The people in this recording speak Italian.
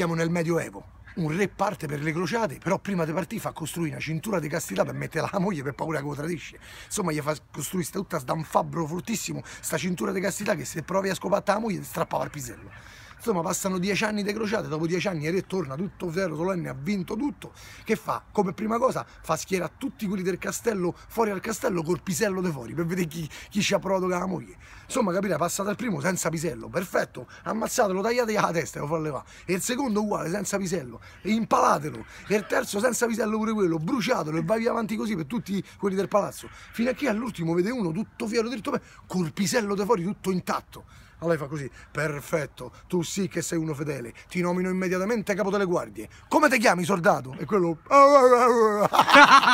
Siamo nel Medioevo. Un re parte per le crociate, però prima di partire fa costruire una cintura di castità per mettere alla moglie per paura che lo tradisce. Insomma, gli fa costruire tutta da un fabbro fortissimo, sta cintura di castità che se provi a scopatta la moglie ti strappava il pisello. Insomma, passano dieci anni di crociate, dopo dieci anni Re torna tutto zero solenne, ha vinto tutto. Che fa? Come prima cosa fa schiera a tutti quelli del castello fuori al castello col pisello di fuori per vedere chi, chi ci ha provato con la moglie. Insomma, capire, passa dal primo senza pisello, perfetto, ammazzatelo, tagliate la testa e lo fa levare. E il secondo uguale, senza pisello, e impalatelo. E il terzo senza pisello pure quello, bruciatelo e vai avanti così per tutti quelli del palazzo. Fino a che all'ultimo vede uno tutto fiero dritto, col pisello di fuori tutto intatto. Allora fa così, perfetto, tu sì che sei uno fedele, ti nomino immediatamente capo delle guardie. Come ti chiami, soldato? E quello...